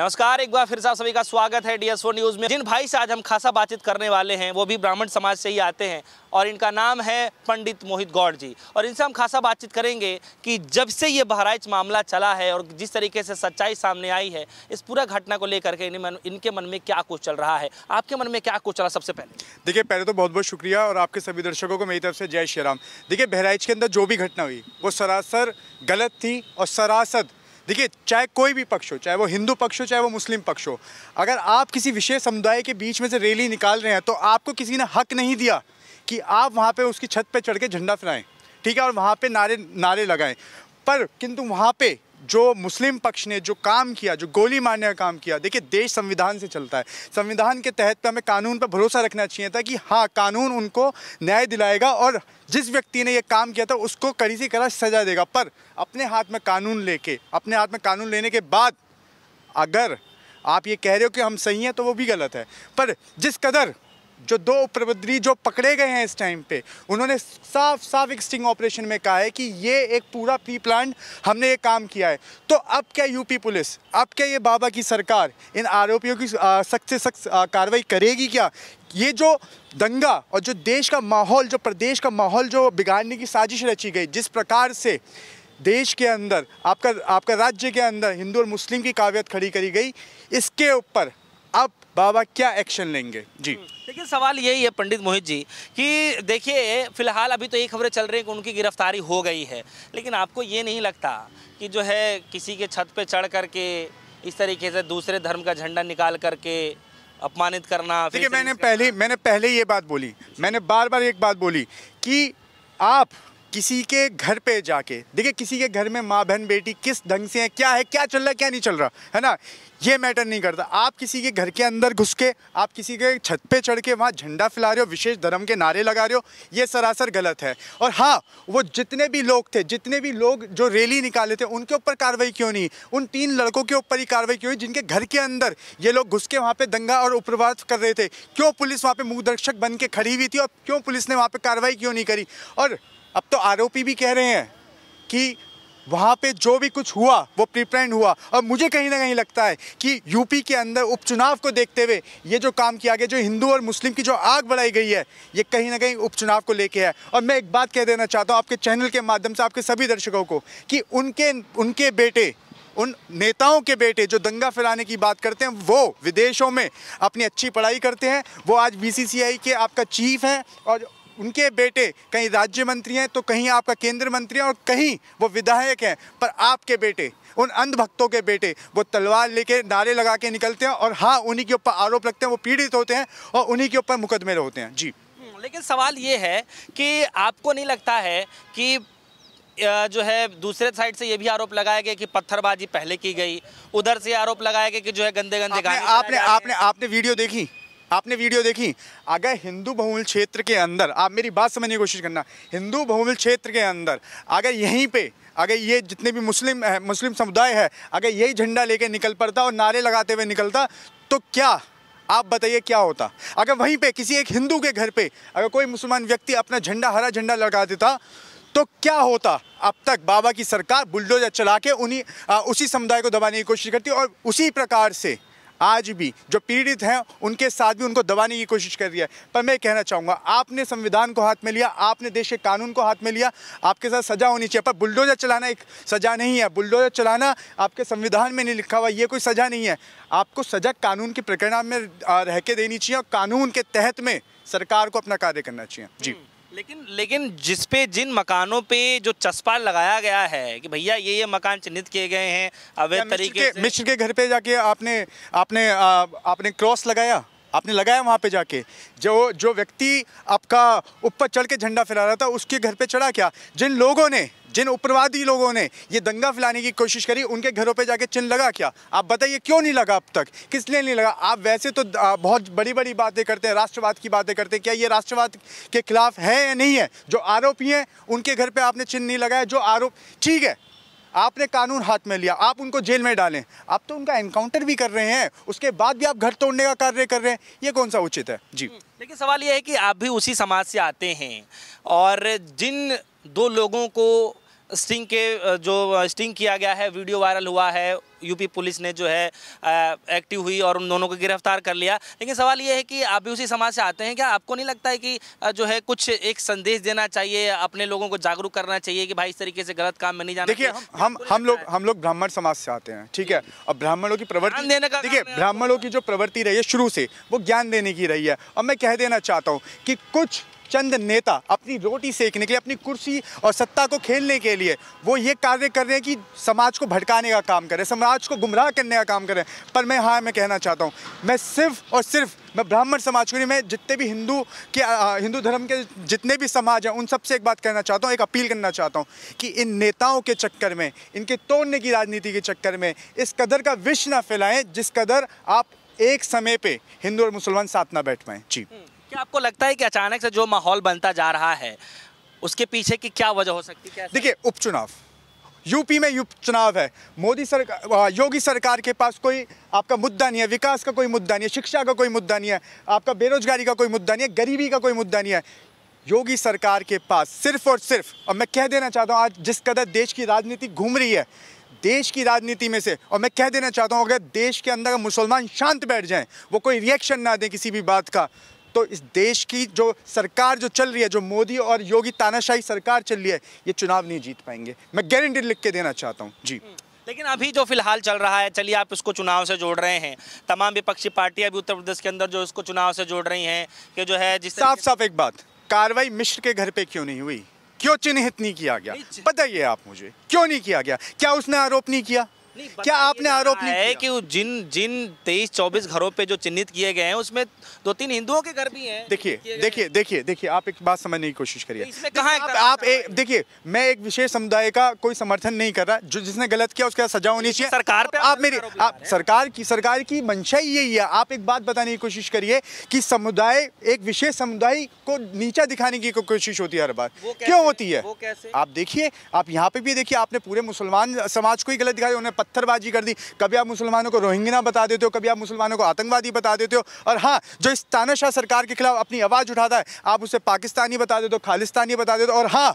नमस्कार एक बार फिर साहब सभी का स्वागत है डीएसओ न्यूज़ में जिन भाई से आज हम खासा बातचीत करने वाले हैं वो भी ब्राह्मण समाज से ही आते हैं और इनका नाम है पंडित मोहित गौड़ जी और इनसे हम खासा बातचीत करेंगे कि जब से ये बहराइच मामला चला है और जिस तरीके से सच्चाई सामने आई है इस पूरा घटना को लेकर के मन, इनके मन में क्या कुछ चल रहा है आपके मन में क्या कुछ चला सबसे पहले देखिए पहले तो बहुत बहुत शुक्रिया और आपके सभी दर्शकों को मेरी तरफ से जय श्री राम देखिए बहराइच के अंदर जो भी घटना हुई वो सरासर गलत थी और सरासर देखिए चाहे कोई भी पक्ष हो चाहे वो हिंदू पक्ष हो चाहे वो मुस्लिम पक्ष हो अगर आप किसी विशेष समुदाय के बीच में से रैली निकाल रहे हैं तो आपको किसी ने हक नहीं दिया कि आप वहाँ पर उसकी छत पर चढ़ के झंडा फिराएँ ठीक है और वहाँ पर नारे नारे लगाएँ पर किंतु वहाँ पर जो मुस्लिम पक्ष ने जो काम किया जो गोली मारने का काम किया देखिए देश संविधान से चलता है संविधान के तहत पे हमें कानून पर भरोसा रखना चाहिए था कि हाँ कानून उनको न्याय दिलाएगा और जिस व्यक्ति ने यह काम किया था उसको कड़ी से कड़ा सजा देगा पर अपने हाथ में कानून लेके अपने हाथ में कानून लेने के बाद अगर आप ये कह रहे हो कि हम सही हैं तो वो भी गलत है पर जिस कदर जो दो प्रबद्री जो पकड़े गए हैं इस टाइम पे उन्होंने साफ साफ एक स्टिंग ऑपरेशन में कहा है कि ये एक पूरा प्री प्लान हमने ये काम किया है तो अब क्या यूपी पुलिस अब क्या ये बाबा की सरकार इन आरोपियों की सख्त से सख्त कार्रवाई करेगी क्या ये जो दंगा और जो देश का माहौल जो प्रदेश का माहौल जो बिगाड़ने की साजिश रची गई जिस प्रकार से देश के अंदर आपका आपका राज्य के अंदर हिंदू और मुस्लिम की कावियत खड़ी करी गई इसके ऊपर अब बाबा क्या एक्शन लेंगे जी हम्म, देखिए सवाल यही है पंडित मोहित जी कि देखिए फिलहाल अभी तो ये खबरें चल रही हैं कि उनकी गिरफ्तारी हो गई है लेकिन आपको ये नहीं लगता कि जो है किसी के छत पे चढ़ करके इस तरीके से दूसरे धर्म का झंडा निकाल करके अपमानित करना देखिए मैंने पहले मैंने पहले ये बात बोली मैंने बार बार एक बात बोली कि आप किसी के घर पे जाके देखिए किसी के घर में माँ बहन बेटी किस ढंग से है क्या है क्या चल रहा है क्या नहीं चल रहा है ना ये मैटर नहीं करता आप किसी के घर के अंदर घुस के आप किसी के छत पे चढ़ के वहाँ झंडा फैला रहे हो विशेष धर्म के नारे लगा रहे हो ये सरासर गलत है और हाँ वो जितने भी लोग थे जितने भी लोग जो रैली निकाले थे उनके ऊपर कार्रवाई क्यों नहीं उन तीन लड़कों के ऊपर ही कार्रवाई क्यों हुई जिनके घर के अंदर ये लोग घुस के वहाँ पर दंगा और उपवास कर रहे थे क्यों पुलिस वहाँ पर दर्शक बन के खड़ी हुई थी और क्यों पुलिस ने वहाँ पर कार्रवाई क्यों नहीं करी और अब तो आरोपी भी कह रहे हैं कि वहाँ पे जो भी कुछ हुआ वो प्रीप्लान हुआ और मुझे कहीं ना कहीं लगता है कि यूपी के अंदर उपचुनाव को देखते हुए ये जो काम किया गया जो हिंदू और मुस्लिम की जो आग बढ़ाई गई है ये कहीं ना कहीं उपचुनाव को लेके है और मैं एक बात कह देना चाहता हूँ आपके चैनल के माध्यम से आपके सभी दर्शकों को कि उनके उनके बेटे उन नेताओं के बेटे जो दंगा फैलाने की बात करते हैं वो विदेशों में अपनी अच्छी पढ़ाई करते हैं वो आज बी के आपका चीफ हैं और उनके बेटे कहीं राज्य मंत्री हैं तो कहीं आपका केंद्र मंत्री हैं और कहीं वो विधायक हैं पर आपके बेटे उन अंध भक्तों के बेटे वो तलवार लेके नारे लगा के निकलते हैं और हाँ उन्हीं के ऊपर आरोप लगते हैं वो पीड़ित होते हैं और उन्हीं के ऊपर मुकदमे होते हैं जी हम्म, लेकिन सवाल ये है कि आपको नहीं लगता है कि जो है दूसरे साइड से ये भी आरोप लगाया गया कि पत्थरबाजी पहले की गई उधर से आरोप लगाया गया कि जो है गंदे गंदे आपने आपने आपने, आपने वीडियो देखी आपने वीडियो देखी अगर हिंदू बहुल क्षेत्र के अंदर आप मेरी बात समझने की कोशिश करना हिंदू बहुल क्षेत्र के अंदर अगर यहीं पे अगर ये जितने भी मुस्लिम है, मुस्लिम समुदाय है अगर यही झंडा लेके निकल पड़ता और नारे लगाते हुए निकलता तो क्या आप बताइए क्या होता अगर वहीं पे किसी एक हिंदू के घर पे अगर कोई मुसलमान व्यक्ति अपना झंडा हरा झंडा लगा देता तो क्या होता अब तक बाबा की सरकार बुलडोजर चला के उन्हीं उसी समुदाय को दबाने की कोशिश करती और उसी प्रकार से आज भी जो पीड़ित हैं उनके साथ भी उनको दबाने की कोशिश कर रही है पर मैं कहना चाहूँगा आपने संविधान को हाथ में लिया आपने देश के कानून को हाथ में लिया आपके साथ सजा होनी चाहिए पर बुलडोजर चलाना एक सजा नहीं है बुलडोजर चलाना आपके संविधान में नहीं लिखा हुआ ये कोई सजा नहीं है आपको सजा कानून की प्रक्रिया में रह के देनी चाहिए और कानून के तहत में सरकार को अपना कार्य करना चाहिए जी लेकिन लेकिन जिस पे जिन मकानों पे जो चस्पा लगाया गया है कि भैया ये ये मकान चिन्हित किए गए हैं अवैध तरीके से मिश्र के घर पे जाके आपने आपने आ, आपने क्रॉस लगाया आपने लगाया वहाँ पे जाके जो जो व्यक्ति आपका ऊपर चढ़ के झंडा फैला रहा था उसके घर पे चढ़ा क्या जिन लोगों ने जिन उपरवादी लोगों ने ये दंगा फैलाने की कोशिश करी उनके घरों पे जाके चिन्ह लगा क्या आप बताइए क्यों नहीं लगा अब तक किस लिए नहीं लगा आप वैसे तो बहुत बड़ी बड़ी बातें करते हैं राष्ट्रवाद की बातें करते हैं क्या ये राष्ट्रवाद के खिलाफ है या नहीं है जो आरोपी हैं उनके घर पर आपने चिन्ह नहीं लगाया जो आरोप ठीक है आपने कानून हाथ में लिया आप उनको जेल में डालें आप तो उनका एनकाउंटर भी कर रहे हैं उसके बाद भी आप घर तोड़ने का कार्य कर रहे हैं ये कौन सा उचित है जी लेकिन हम्म, सवाल ये है कि आप भी उसी समाज से आते हैं और जिन दो लोगों को स्टिंग के जो स्टिंग किया गया है वीडियो वायरल हुआ है यूपी पुलिस ने जो है एक्टिव हुई और उन दोनों को गिरफ्तार कर लिया लेकिन सवाल ये है कि आप भी उसी समाज से आते हैं क्या आपको नहीं लगता है कि जो है कुछ एक संदेश देना चाहिए अपने लोगों को जागरूक करना चाहिए कि भाई इस तरीके से गलत काम में नहीं जाना देखिए हम हम हम लोग हम लोग ब्राह्मण समाज से आते हैं ठीक है अब ब्राह्मणों की प्रवृत्ति देने का देखिए ब्राह्मणों की जो प्रवृत्ति रही है शुरू से वो ज्ञान देने की रही है और मैं कह देना चाहता हूँ कि कुछ चंद नेता अपनी रोटी सेकने के लिए अपनी कुर्सी और सत्ता को खेलने के लिए वो ये कार्य कर रहे हैं कि समाज को भटकाने का काम करें समाज को गुमराह करने का काम करें पर मैं हाँ मैं कहना चाहता हूँ मैं सिर्फ और सिर्फ मैं ब्राह्मण समाज को नहीं मैं जितने भी हिंदू के हिंदू धर्म के जितने भी समाज हैं उन सबसे एक बात कहना चाहता हूँ एक अपील करना चाहता हूँ कि इन नेताओं के चक्कर में इनके तोड़ने की राजनीति के चक्कर में इस कदर का विष ना फैलाएं जिस कदर आप एक समय पे हिंदू और मुसलमान साथ ना बैठ पाएँ जी हम्म। आपको लगता है कि अचानक से जो माहौल बनता जा रहा है उसके पीछे की क्या वजह हो सकती है देखिए उपचुनाव यूपी में उपचुनाव है मोदी सरकार योगी सरकार के पास कोई आपका मुद्दा नहीं है विकास का कोई मुद्दा नहीं है शिक्षा का कोई मुद्दा नहीं है आपका बेरोजगारी का कोई मुद्दा नहीं है गरीबी का कोई मुद्दा नहीं है योगी सरकार के पास सिर्फ और सिर्फ और मैं कह देना चाहता हूँ आज जिस कदर देश की राजनीति घूम रही है देश की राजनीति में से और मैं कह देना चाहता हूँ अगर देश के अंदर मुसलमान शांत बैठ जाएं वो कोई रिएक्शन ना दें किसी भी बात का तो इस देश की जो सरकार जो चल रही है जो मोदी और योगी तानाशाही सरकार चल रही है ये चुनाव नहीं जीत पाएंगे मैं गारंटी लिख के देना चाहता हूँ जी हम्म। लेकिन अभी जो फिलहाल चल रहा है चलिए आप इसको चुनाव से जोड़ रहे हैं तमाम विपक्षी पार्टियां भी उत्तर प्रदेश के अंदर जो इसको चुनाव से जोड़ रही हैं कि जो है जिस साफ साफ एक बात कार्रवाई मिश्र के घर पे क्यों नहीं हुई क्यों चिन्हित नहीं किया गया बताइए आप मुझे क्यों नहीं किया गया क्या उसने आरोप नहीं किया क्या आपने आरोप नहीं है कि जिन जिन तेईस चौबीस घरों पे जो चिन्हित किए गए हैं उसमें दो तीन हिंदुओं के घर भी हैं देखिए देखिए देखिए देखिए आप एक बात समझने की कोशिश करिए तो कहाँ आप देखिए मैं एक विशेष समुदाय का कोई समर्थन नहीं कर रहा जो जिसने गलत किया उसके सजा होनी चाहिए सरकार पे आप मेरी आप सरकार की सरकार की मंशा ही यही है आप एक बात बताने की कोशिश करिए कि समुदाय एक विशेष समुदाय को नीचा दिखाने की कोशिश होती है हर बार क्यों होती है आप देखिए आप यहाँ पे भी देखिए आपने पूरे मुसलमान समाज को ही गलत दिखाया उन्हें पत्थरबाजी कर दी कभी आप मुसलमानों को रोहिंग्या बता देते हो कभी आप मुसलमानों को आतंकवादी बता देते हो और हाँ जो इस तानाशाह सरकार के खिलाफ अपनी आवाज़ उठाता है आप उसे पाकिस्तानी बता देते हो खालिस्तानी बता देते हो और हाँ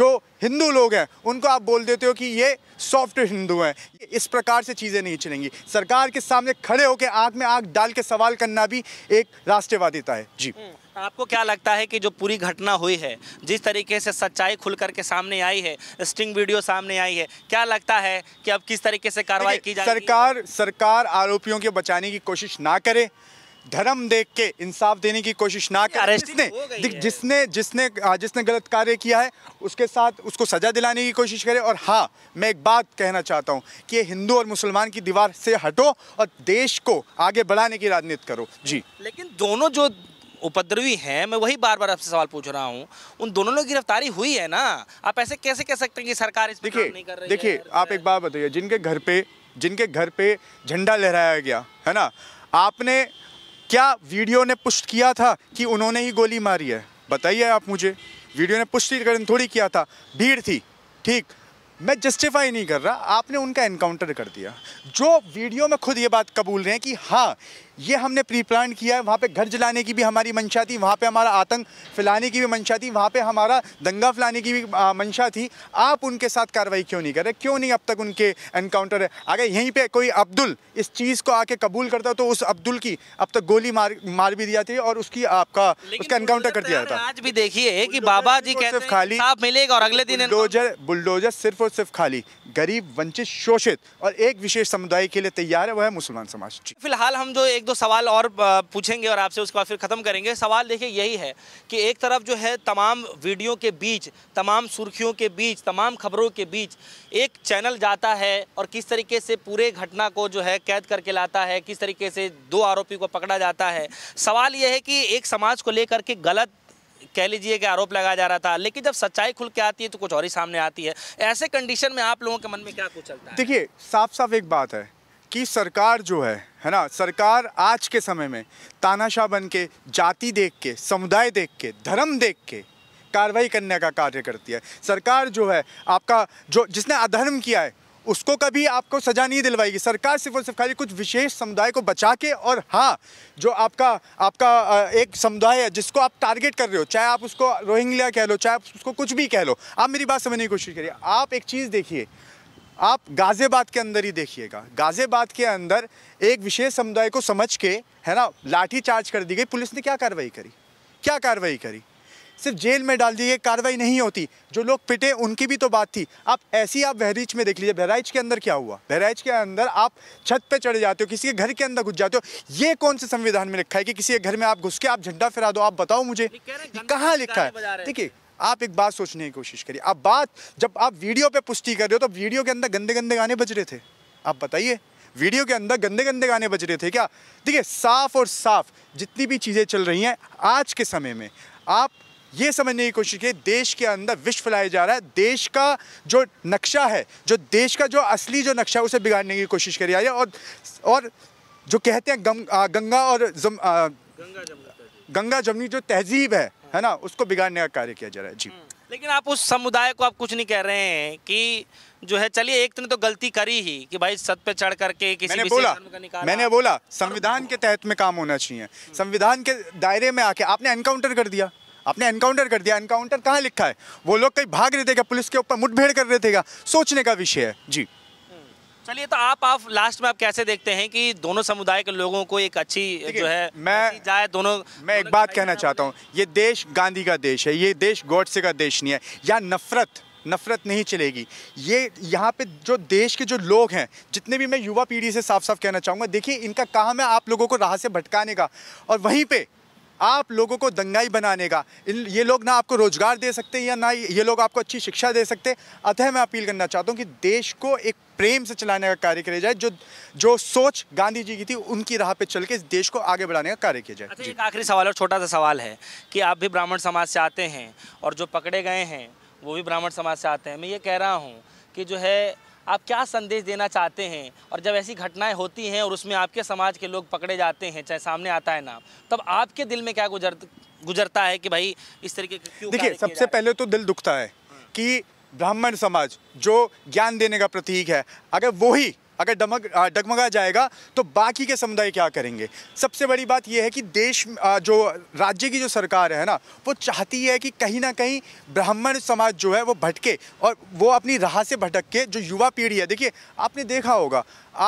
जो हिंदू लोग हैं उनको आप बोल देते हो कि ये सॉफ्ट हिंदू हैं इस प्रकार से चीज़ें नहीं चलेंगी सरकार के सामने खड़े होकर आंख में आंख डाल के सवाल करना भी एक राष्ट्रवादिता है जी हम्म। आपको क्या लगता है कि जो पूरी घटना हुई है जिस तरीके से सच्चाई खुल करके सामने आई है स्टिंग वीडियो सामने आई है क्या लगता है कि अब किस तरीके से कार्रवाई की जाए सरकार सरकार आरोपियों के बचाने की कोशिश ना करे धर्म देख के इंसाफ देने की कोशिश ना कर जिसने जिसने जिसने जिसने गलत कार्य किया है उसके साथ उसको सज़ा दिलाने की कोशिश करे और हाँ मैं एक बात कहना चाहता हूँ कि हिंदू और मुसलमान की दीवार से हटो और देश को आगे बढ़ाने की राजनीति करो जी लेकिन दोनों जो उपद्रवी हैं मैं वही बार बार आपसे सवाल पूछ रहा हूँ उन दोनों लोग गिरफ्तारी हुई है ना आप ऐसे कैसे कह सकते हैं कि सरकार इस देखिए देखिए आप एक बात बताइए जिनके घर पे जिनके घर पे झंडा लहराया गया है ना आपने क्या वीडियो ने पुष्ट किया था कि उन्होंने ही गोली मारी है बताइए आप मुझे वीडियो ने पुष्टिकरण थोड़ी किया था भीड़ थी ठीक मैं जस्टिफाई नहीं कर रहा आपने उनका एनकाउंटर कर दिया जो वीडियो में खुद ये बात कबूल रहे हैं कि हाँ ये हमने प्री प्लान किया है वहाँ पे घर जलाने की भी हमारी मंशा थी वहाँ पे हमारा आतंक फैलाने की भी मंशा थी वहाँ पे हमारा दंगा फैलाने की भी मंशा थी आप उनके साथ कार्रवाई क्यों नहीं कर रहे क्यों नहीं अब तक उनके एनकाउंटर है अगर यहीं पे कोई अब्दुल इस चीज़ को आके कबूल करता तो उस अब्दुल की अब तक गोली मार मार भी दिया थी और उसकी आपका उसका एनकाउंटर कर दिया था तो आज भी देखिए कि बाबा जी सिर्फ खाली आप मिलेगा और अगले दिन बुलडोजर बुलडोजर सिर्फ और सिर्फ खाली गरीब वंचित शोषित और एक विशेष समुदाय के लिए तैयार है वह मुसलमान समाज फिलहाल हम जो एक एक दो सवाल और पूछेंगे और आपसे उसके बाद फिर ख़त्म करेंगे सवाल देखिए यही है कि एक तरफ जो है तमाम वीडियो के बीच तमाम सुर्खियों के बीच तमाम खबरों के बीच एक चैनल जाता है और किस तरीके से पूरे घटना को जो है कैद करके लाता है किस तरीके से दो आरोपी को पकड़ा जाता है सवाल यह है कि एक समाज को लेकर के गलत कह लीजिए कि आरोप लगाया जा रहा था लेकिन जब सच्चाई खुल के आती है तो कुछ और ही सामने आती है ऐसे कंडीशन में आप लोगों के मन में क्या कुछ चलता है देखिए साफ साफ एक बात है कि सरकार जो है है ना सरकार आज के समय में तानाशाह बन के जाति देख के समुदाय देख के धर्म देख के कार्रवाई करने का कार्य करती है सरकार जो है आपका जो जिसने अधर्म किया है उसको कभी आपको सजा नहीं दिलवाएगी सरकार सिर्फ और सिर्फ खाली कुछ विशेष समुदाय को बचा के और हाँ जो आपका आपका एक समुदाय है जिसको आप टारगेट कर रहे हो चाहे आप उसको रोहिंग्या कह लो चाहे आप उसको कुछ भी कह लो आप मेरी बात समझने की कोशिश करिए आप एक चीज़ देखिए आप गाज़ियाबाद के अंदर ही देखिएगा गाज़ियाबाद के अंदर एक विशेष समुदाय को समझ के है ना लाठी चार्ज कर दी गई पुलिस ने क्या कार्रवाई करी क्या कार्रवाई करी सिर्फ जेल में डाल दी गई कार्रवाई नहीं होती जो लोग पिटे उनकी भी तो बात थी आप ऐसी आप बहरीच में देख लीजिए बहराइच के अंदर क्या हुआ बहराइच के अंदर आप छत पे चढ़ जाते हो किसी के घर के अंदर घुस जाते हो ये कौन से संविधान में लिखा है कि किसी के घर में आप घुस के आप झंडा फिरा दो आप बताओ मुझे कहाँ लिखा है ठीक है आप एक बात सोचने की कोशिश करिए आप बात जब आप वीडियो पे पुष्टि कर रहे हो तो वीडियो के अंदर गंदे गंदे गाने बज रहे थे आप बताइए वीडियो के अंदर गंदे गंदे गाने बज रहे थे क्या देखिए साफ और साफ जितनी भी चीज़ें चल रही हैं आज के समय में आप ये समझने की कोशिश की देश के अंदर विश्व फैलाया जा रहा है देश का जो नक्शा है जो देश का जो असली जो नक्शा है उसे बिगाड़ने की कोशिश करी जा रही है और और जो कहते हैं गंगा और जम, आ, गंगा जमनी जो तहजीब है है ना उसको बिगाड़ने का कार्य किया जा रहा है जी हम्म। लेकिन आप उस समुदाय को आप कुछ नहीं कह रहे हैं कि जो है चलिए एक तो गलती करी ही कि भाई सत पे चढ़ करके किसी मैंने बोला का मैंने बोला संविधान के तहत में काम होना चाहिए हम्म। संविधान के दायरे में आके आपने एनकाउंटर कर दिया आपने एनकाउंटर कर दिया एनकाउंटर कहाँ लिखा है वो लोग कहीं भाग रहे थे क्या पुलिस के ऊपर मुठभेड़ कर रहे थे क्या सोचने का विषय है जी चलिए तो आप आप लास्ट में आप कैसे देखते हैं कि दोनों समुदाय के लोगों को एक अच्छी जो है मैं जाए दोनों मैं एक बात कहना चाहता हूँ ये देश गांधी का देश है ये देश गौडसे का देश नहीं है या नफरत नफरत नहीं चलेगी ये यहाँ पे जो देश के जो लोग हैं जितने भी मैं युवा पीढ़ी से साफ साफ कहना चाहूँगा देखिए इनका काम है आप लोगों को राह से भटकाने का और वहीं पे आप लोगों को दंगाई बनाने का इन ये लोग ना आपको रोज़गार दे सकते हैं या ना ये लोग आपको अच्छी शिक्षा दे सकते अतः मैं अपील करना चाहता हूँ कि देश को एक प्रेम से चलाने का कार्य किया जाए जो जो सोच गांधी जी की थी उनकी राह पे चल के इस देश को आगे बढ़ाने का कार्य किया जाए अच्छा एक आखिरी सवाल और छोटा सा सवाल है कि आप भी ब्राह्मण समाज से आते हैं और जो पकड़े गए हैं वो भी ब्राह्मण समाज से आते हैं मैं ये कह रहा हूँ कि जो है आप क्या संदेश देना चाहते हैं और जब ऐसी घटनाएं होती हैं और उसमें आपके समाज के लोग पकड़े जाते हैं चाहे सामने आता है ना तब आपके दिल में क्या गुजर गुजरता है कि भाई इस तरीके देखिए सबसे पहले तो दिल दुखता है कि ब्राह्मण समाज जो ज्ञान देने का प्रतीक है अगर वो ही अगर डमग डगमगा जाएगा तो बाकी के समुदाय क्या करेंगे सबसे बड़ी बात यह है कि देश जो राज्य की जो सरकार है ना वो चाहती है कि कहीं ना कहीं ब्राह्मण समाज जो है वो भटके और वो अपनी राह से भटक के जो युवा पीढ़ी है देखिए आपने देखा होगा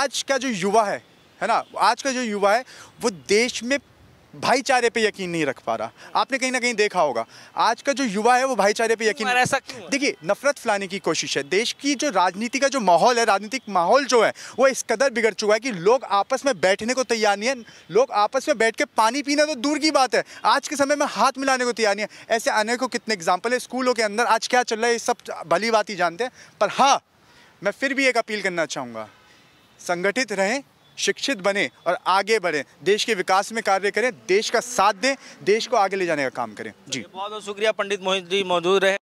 आज का जो युवा है है ना आज का जो युवा है वो देश में भाईचारे पे यकीन नहीं रख पा रहा आपने कहीं ना कहीं देखा होगा आज का जो युवा है वो भाईचारे पे यकीन ऐसा देखिए नफरत फैलाने की कोशिश है देश की जो राजनीति का जो माहौल है राजनीतिक माहौल जो है वो इस कदर बिगड़ चुका है कि लोग आपस में बैठने को तैयार नहीं है लोग आपस में बैठ के पानी पीना तो दूर की बात है आज के समय में हाथ मिलाने को तैयार नहीं है ऐसे अनेकों कितने एग्जाम्पल है स्कूलों के अंदर आज क्या चल रहा है ये सब भली बात ही जानते हैं पर हाँ मैं फिर भी एक अपील करना चाहूँगा संगठित रहें शिक्षित बने और आगे बढ़ें देश के विकास में कार्य करें देश का साथ दें देश को आगे ले जाने का काम करें जी बहुत बहुत शुक्रिया पंडित मोहित जी मौजूद रहे